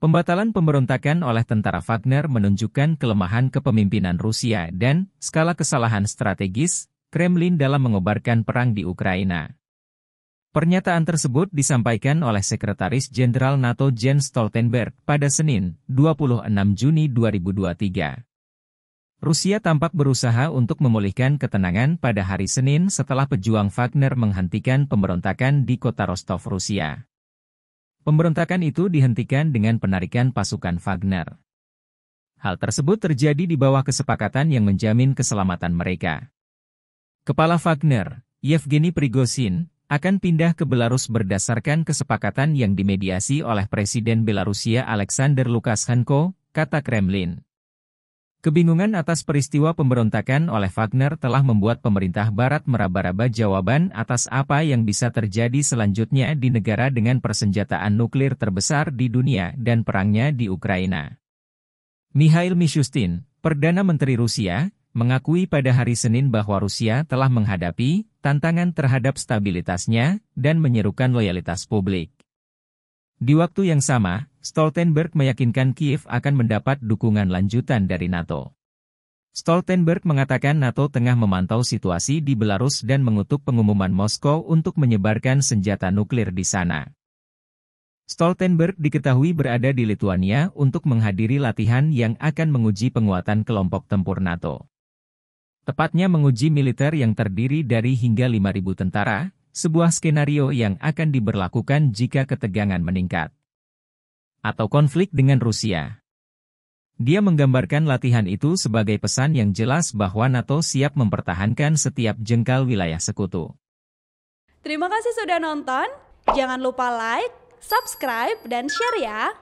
Pembatalan pemberontakan oleh tentara Wagner menunjukkan kelemahan kepemimpinan Rusia dan skala kesalahan strategis Kremlin dalam mengobarkan perang di Ukraina. Pernyataan tersebut disampaikan oleh Sekretaris Jenderal NATO Jens Stoltenberg pada Senin, 26 Juni 2023. Rusia tampak berusaha untuk memulihkan ketenangan pada hari Senin setelah pejuang Wagner menghentikan pemberontakan di kota Rostov, Rusia. Pemberontakan itu dihentikan dengan penarikan pasukan Wagner. Hal tersebut terjadi di bawah kesepakatan yang menjamin keselamatan mereka. Kepala Wagner, Yevgeny Prigozhin, akan pindah ke Belarus berdasarkan kesepakatan yang dimediasi oleh Presiden Belarusia Alexander Lukashenko, kata Kremlin. Kebingungan atas peristiwa pemberontakan oleh Wagner telah membuat pemerintah barat meraba-raba jawaban atas apa yang bisa terjadi selanjutnya di negara dengan persenjataan nuklir terbesar di dunia dan perangnya di Ukraina. Mikhail Mishustin, Perdana Menteri Rusia, mengakui pada hari Senin bahwa Rusia telah menghadapi tantangan terhadap stabilitasnya dan menyerukan loyalitas publik. Di waktu yang sama, Stoltenberg meyakinkan Kiev akan mendapat dukungan lanjutan dari NATO. Stoltenberg mengatakan NATO tengah memantau situasi di Belarus dan mengutuk pengumuman Moskow untuk menyebarkan senjata nuklir di sana. Stoltenberg diketahui berada di Lithuania untuk menghadiri latihan yang akan menguji penguatan kelompok tempur NATO. Tepatnya menguji militer yang terdiri dari hingga 5.000 tentara, sebuah skenario yang akan diberlakukan jika ketegangan meningkat atau konflik dengan Rusia. Dia menggambarkan latihan itu sebagai pesan yang jelas bahwa NATO siap mempertahankan setiap jengkal wilayah sekutu. Terima kasih sudah nonton. Jangan lupa like, subscribe, dan share ya.